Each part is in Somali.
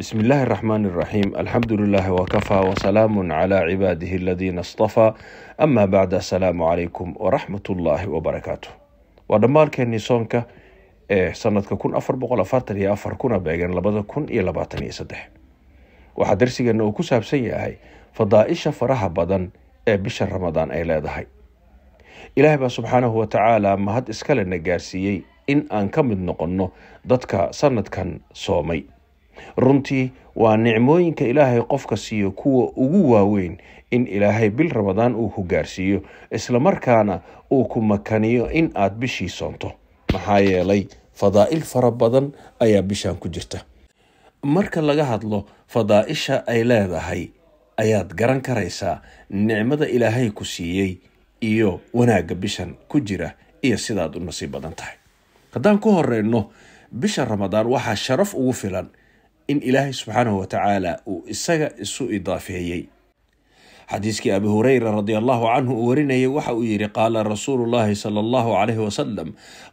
بسم الله الرحمن الرحيم الحمد لله وكفى وسلام على عباده الذين اصطفى أما بعد السلام عليكم ورحمة الله وبركاته ودمال كيني سونكا ee sanadka kun afar boqol afartan iyo afar kuna beegan labada kun iyo labaatan iyo saddex waxaa darsigeena uu ku saabsan yahay fadaa faraha badan ee bisha ramadaan ay leedahay ilaahay baa subxaanahu watacaala mahad iskalena gaarsiiyey in aan ka mid noqonno dadka sanadkan soomay runtii waa nicmooyinka ilaahay qofka siiyo kuwa ugu waaweyn in ilaahay bil ramadaan uu hogaarsiiyo islamarkaana uu ku makaniyo in aad bishii soonto maxaa yeelay fadaa'il fara badan ayaa bishan ku jirta marka laga hadlo fadaa'isha ay leedahay ayaad garan karaysaa nicmada ilaahay ku siiyey iyo wanaagga bishan ku jira iyo sidaad u nasiib badan tahay haddaan ku horeyno bisha ramadaan waxaa sharaf ugu filan in ilaahay subxaanahu watacaala uu isaga isu idaafeeyey xadiiskii abi hurayra radi allahu canhu uu warinayay waxa uu yidhi qaala rasuulu llahi sala allahu calayhi wasalam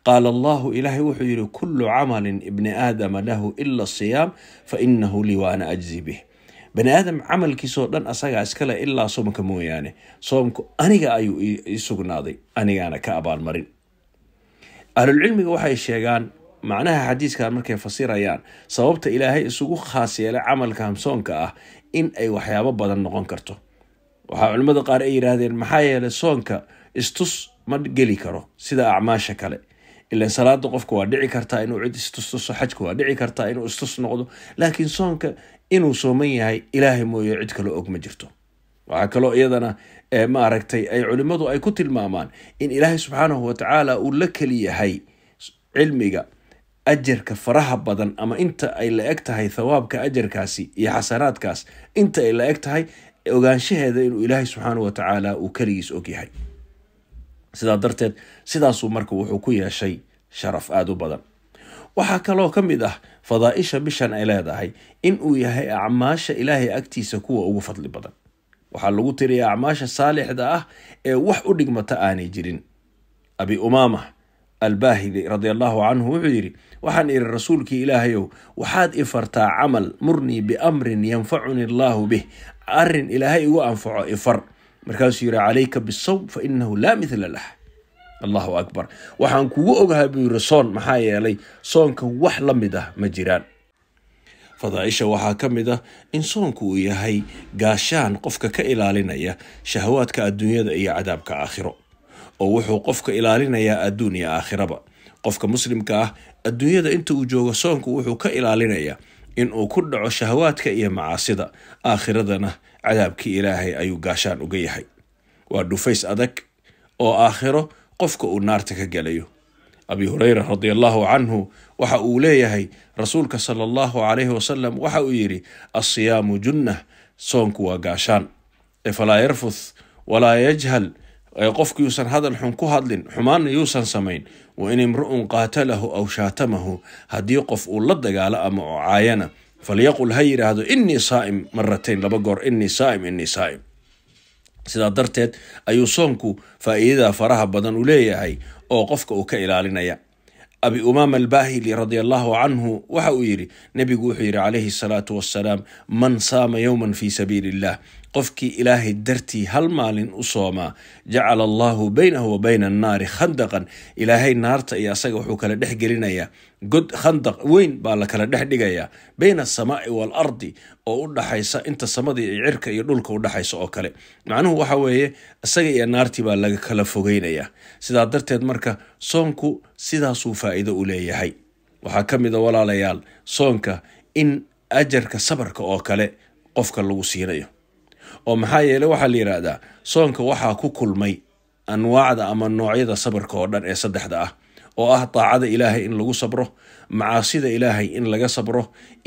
qaala allahu ilaahay wuxuu yidhi kullu camalin ibni aadama lahu ila siyaam fa inahu lii wa ana ajzi bih bani aadam camalkiisoo dhan asagaa iskale ilaa soomka mooyaane soomku aniga ayuu ii sugnaaday anigaana ka abaalmarin ahlulcilmiga waxay sheegaan macnaha xadiiska markay fasirayaan sababta ilaahay isugu khaas yeelay camalka hamsoonka ah in ay waxyaabo badan noqon karto waxaa culimmada qaar ay yidhaahdeen maxaa yeelay soonka istus ma geli karo sida acmaasha kale ilan salaada qofka waa dhici kartaa inuu cid istustuso xajka waa dhici kartaa inuu istus noqdo laakiin soonka inuu sooman yahay ilaahay mooye cid kale og ma jirto waxaa kaloo iyadana eh, ma aragtay ay culimmadu ay ku tilmaamaan in ilaahay subxaanahu watacaala uu la keliyahay cilmiga ajarka faraha badan ama inta ay la eg tahay thawaabka ajarkaasi iyo xasanaadkaas inta ay la eg tahay ogaanshaheeda inuu ilaahay subxaana watacaala uu keligiis ogyahay sidaa darteed sidaasuu marka wuxuu ku yeeshay sharaf aada u badan waxaa kaloo ka mid ah fadaa-isha bishan ay leedahay inuu yahay acmaasha ilaahay agtiisa kuwa ugu fadli badan waxaa lagu tiriya acmaasha saalixda ah ee wax u dhigmata aanay jirin abi umaama albaahibi radi canhu wuxuu yidhi waxaan idhi rasuulkii ilaahayow waxaad ifartaa camal murnii biamrin yanfacuni allaahu bih arin ilaahay igu anfaco ifar markaasuu yidhi calayka bisawm fa inahu laa mithla lah allahu akbar waxaan kugu ogahaa buu yidhi soon maxaa yeelay soonka wax la mid ah ma jiraan fadaaisha waxaa ka mid ah in soonku uu yahay gaashaan qofka ka ilaalinaya shahawaadka adduunyada iyo cadaabka aakhiro oo wuxuu qofka ilaalinayaa adduun iyo aakhiraba qofka muslimka ah adduunyada inta uu joogo soonku wuxuu ka ilaalinayaa inuu ku dhaco shahawaadka iyo macaasida aakhiradana cadaabkii ilaahay ayuu gaashaan uga yahay waa dhufays adag oo aakhiro qofka uu naarta ka gelayo abi hurayra radi allahu canhu waxa uu leeyahay rasuulka sala allahu calayhi wasalam waxa uu yidhi asiyaamu junnah soonku waa gaashaan ee falaa yarfuth walaa yajhal qofki yuusan hadal xun ku hadlin xumaanna yuusan samayn wa in imru'un qaatalahu aw shaatamahu haddii qof uu la dagaalo ama oo caayana falyaqul ha yidhaahdo innii saa'im maratayn laba goor innii saa'im innii saa'im sidaa darteed ayuu soonku faa'iidada faraha badan u leeyahay oo qofka uu ka ilaalinaya abi umaama albaahili radia allahu canhu waxa uu yidhi nebigu wuxuu yidhi calayhi salaatu wassalaam man saama yowman fii sabiili illah qofkii ilaahay dartii hal maalin u soomaa jacala allaahu baynahu wa bayna annaari khandaqan ilaahay naarta iyo asaga wuxuu kala dhex gelinayaa god khandaq weyn baa la kala dhex dhigayaa bayna asamaa'i waalardi oo u dhaxaysa inta samada iyo cirka iyo dhulka u dhaxaysa oo kale macnuhu waxa weeye isaga iyo naartii baa laga kala fogeynayaa sidaa darteed marka soonku sidaasuu faa'iido u leeyahay waxaa ka mid a walaalayaal soonka in ajarka sabarka oo kale qofka lagu siinayo oo maxaa yeele waxaa la yidhaahdaa soonka waxaa ku kulmay anwaacda ama noocyada sabarka oo dhan ee saddexda ah oo ah daacada ilaahay in lagu sabro macaasida ilaahay in laga sabro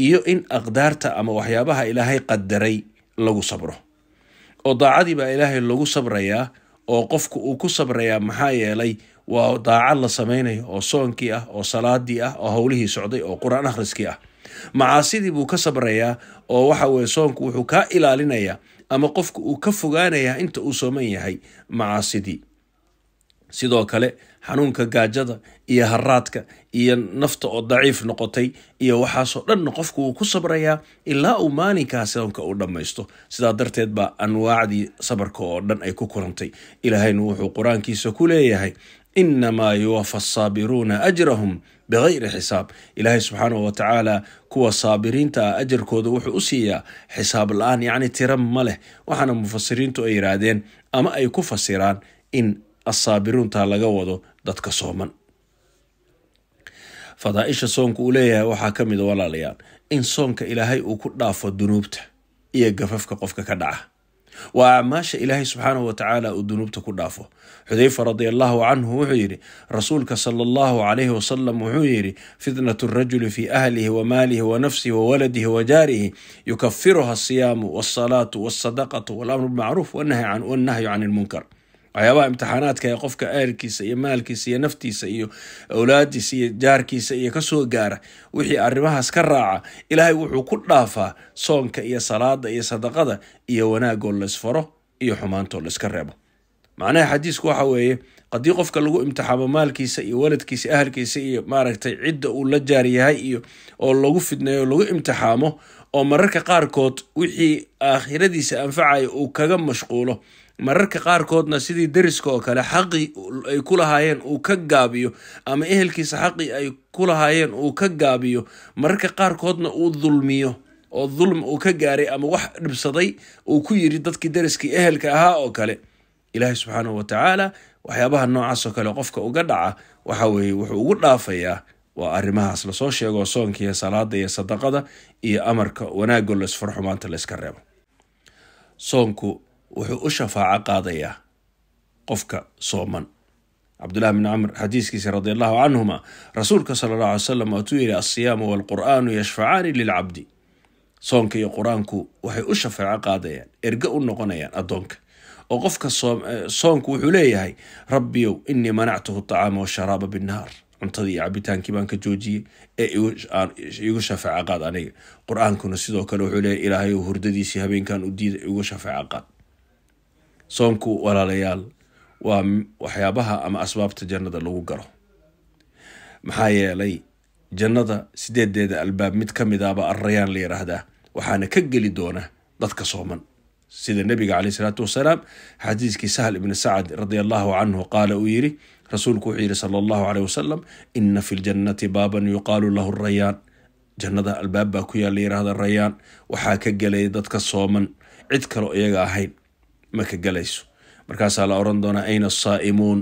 iyo in aqdaarta ama waxyaabaha ilaahay qadaray lagu sabro oo daacadii baa ilaahay lagu sabrayaa oo qofku uu ku sabrayaa maxaa yeelay waa daacad la samaynayo oo soonkii ah oo salaadii ah oo howlihii socday oo qur-aan akhriskii ah macaasidii buu ka sabrayaa oo waxa weye soonku wuxuu kaa ilaalinayaa ama qofka uu ka fogaanaya inta uu sooman yahay macaasidii sidoo kale xanuunka gaajada iyo haraadka iyo nafta oo daciif noqotay iyo waxaasoo dhanna qofku wuu ku sabrayaa ilaa uu maalinkaa soonka uu dhammaysto sidaa darteed baa anwaacdii sabarka oo dhan ay ku kulantay ilaahayna wuxuu qur-aankiisa ku leeyahay inamaa yuwafa asaabiruuna ajrahum biqayri xisaab ilaahay subxaanahu watacaala kuwa saabiriinta ah ajarkooda wuxuu u siiyaa xisaab la-aan yacni tira ma leh waxaana mufasiriintu ay yidhaahdeen ama ay ku fasiraan in asaabiruunta laga wado dadka sooman fadaaisha soonka uu leeyahay waxaa ka mid walaalayaal in soonka ilaahay uu ku dhaafo dunuubta iyo gafafka qofka ka dhaca waa acmaasha ilaahay subxaanahu watacaala uu dunuubta ku dhaafo xudeyfa radiallahu canhu wuxuu yidhi rasuulka sala allahu calayhi wasalam wuxuu yidhi fitnat rajuli fii ahlihi wa maalihi wa nafsihi wa waladihi wa jaarihi yukafiruha asiyaamu walsalaatu walsadaqatu walamru bilmacruuf wannahyu can ilmunkar waxyaabaha imtixaanaadka ee qofka ahelkiisa iyo maalkiisa iyo naftiisa iyo awlaadiisa iyo jaarkiisa iyo kasoo gaara wixii arrimahaas ka raaca ilaahay wuxuu ku dhaafaa soonka iyo salaada iyo sadaqada iyo wanaagoo laysfaro iyo xumaantoo layska reebo macnaha xadiisku waxa weeye haddii qofka lagu imtixaamo maalkiisa iyo waladkiisa ahalkiisa iyo maaragtay cidda uu la jaar yahay iyo oo lagu fidneeyo lagu imtixaamo oo mararka qaarkood wixii aakhiradiisa anfacaya uu kaga mashquulo mararka qaarkoodna sidii deriska oo kale xaqi ay ku lahaayeen uu ka gaabiyo ama ehelkiisa xaqi ay ku lahaayeen uu ka gaabiyo mararka qaarkoodna uu dulmiyo oo dulm uu ka gaaray ama wax dhibsaday uu ku yiri dadkii deriskii ehelka ahaa oo kale ilaahay subxaanahu watacaala waxyaabaha noocaas oo kale qofka uga dhaca waxa weeye wuxuu ugu dhaafayaa waa arrimahaas lasoo sheego soonka iyo salaada iyo sadaqada iyo amarka wanaagoo laisfarxo layska reebo soonku wuxuu u shafaaco qaadayaa qofka sooman cabdullahi bn camr xadiiskiisa radi allahu canhuma rasuulka sala allah alay salam waatuu yidhi alsiyaamu waalqur'aanu yashfacaani lilcabdi soonka iyo qur-aanku waxay u shafeeco qaadayaan erge u noqonayaan addoonka oo qofka e, soonku wuxuu leeyahay rabbiyow innii manactuhu acaama washaraaba binnaar cuntadii iyo cabitaankii baan ka joojiyey ee igu shafeeco qaad aniga qur-aankuna sidoo kale wuxuu leeyahy ilaahay hurdadiisii habeenkan udiida igu shafeeco qaad soonku walaalayaal waa waxyaabaha ama asbaabta jannada lagu galo maxaa yeelay jannada sideedeeda albaab mid ka midaaba arayaan la yidhaahdaa waxaana ka geli doona dadka sooman sida nabiga caleyh isalaatu wasalaam xadiiskii sahl ibni sacad radia allahu canhu qaala uu yidhi rasuulku wuxuu yidhi sala allahu caleyh wasalam ina fi ljannati baaban yuqaalu lahu rayaan jannada albaab baa ku yaal la yidhaahda rayaan waxaa ka gelay dadka sooman cid kalo iyaga ahayn maka galayso markaasaa la oran doonaa ayna asaa'imuun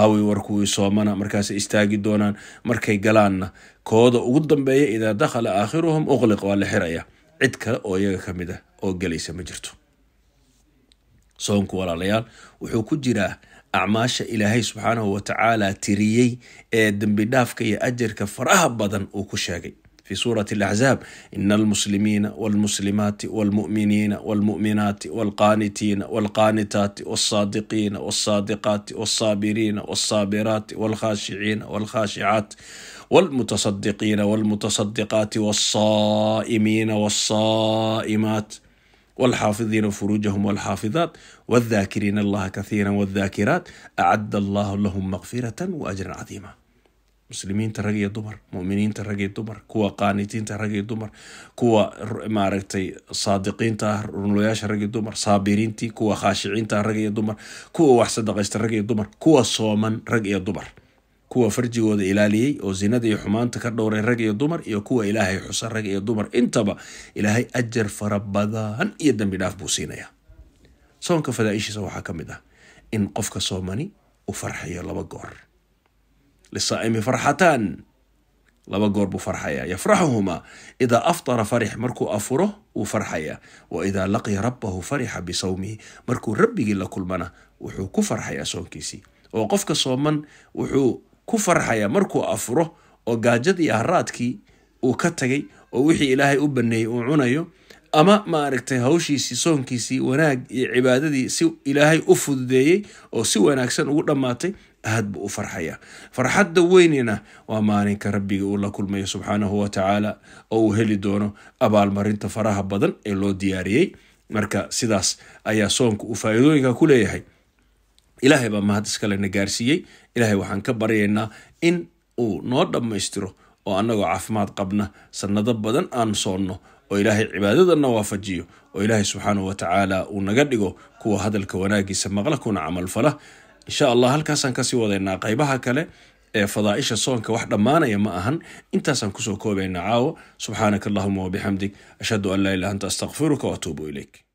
aawi war kuwii soomana markaasay istaagi doonaan markay galaanna kooda ugu dambeeya idaa dakhala aakhiruhum uqliq waa la xiraya cid kale oo iyaga ka mid ah oo gelaysa ma jirto soonku walaalayaal wuxuu ku jiraa acmaasha ilaahay subxaanahu watacaala tiriyey ee dembidhaafka iyo ajarka faraha badan uu ku sheegay في سورة الأحزاب إن المسلمين والمسلمات والمؤمنين والمؤمنات والقانتين والقانتات والصادقين والصادقات والصابرين والصابرات والخاشعين والخاشعات والمتصدقين والمتصدقات والصائمين والصائمات والحافظين فروجهم والحافظات والذاكرين الله كثيرا والذاكرات أعد الله لهم مغفرة وأجرا عظيما muslimiinta rag iyo dumar muminiinta rag iyo dumar kuwa qaanitiinta rag iyo dumar kuwa maaragtay saadiqiinta ah runloyaasha rag iyo dumar saabiriintii kuwa khaashiciinta rag iyo dumar kuwa wax sadaqaysta rag iyo dumar kuwa sooman rag iyo dumar kuwa farjigooda ilaaliyey oo zinada iyo xumaanta ka dhowray rag iyo dumar iyo kuwa ilaahay xusa rag iyo dumar intaba ilaahay ajar fara badan iyo dambi dhaaf buu siinayaa soonka fadaaishiisa waxaa ka mid ah in qofka soomani u farxiyo laba goor lisaa'imi farxataan laba goor buu farxayaa yafraxuhumaa idaa aftara farix markuu afuro wuu farxayaa wa idaa laqiya rabbahu farixa bisawmihi markuu rabbigii la kulmana wuxuu ku farxayaa soonkiisii oo qofka sooman wuxuu ku farxayaa markuu afuro oo gaajadii ahraadkii uu ka tagay oo wixii ilaahay u baneeyey uu cunayo ama maaragtay hawshiisii soonkiisii wanaag iyo cibaadadii si ilaahay u fududeeyey oo si wanaagsan ugu dhammaatay aad buu u farxaya farxadda weynina waa maalinka rabbiga uu la kulmayo subxaanahu wa oo uu heli doono abaalmarinta faraha badan ee loo diyaariyey marka sidaas ayaa soonka uu faa'iidooyinka ku leeyahay ilaahay baa mahad iskalena gaarsiiyey ilaahay waxaan ka baryaynaa in uu noo dhammaystiro oo annagoo caafimaad qabna sannado badan aan soonno oo ilaahay cibaadadanna waafajiyo oo ilaahay subxaanahu watacaala uu naga dhigo kuwa hadalka wanaagiisa maqla kuna camalfala insha allah halkaasaan kasii wadaynaa qaybaha kale ee fadaaisha soonka wax dhammaanaya ma ahan intaasaan kusoo koobaynaa caawo subxaanaka allahuma wabixamdig ashhadu an laa ilah anta astaqfiruka waatuubu ilayk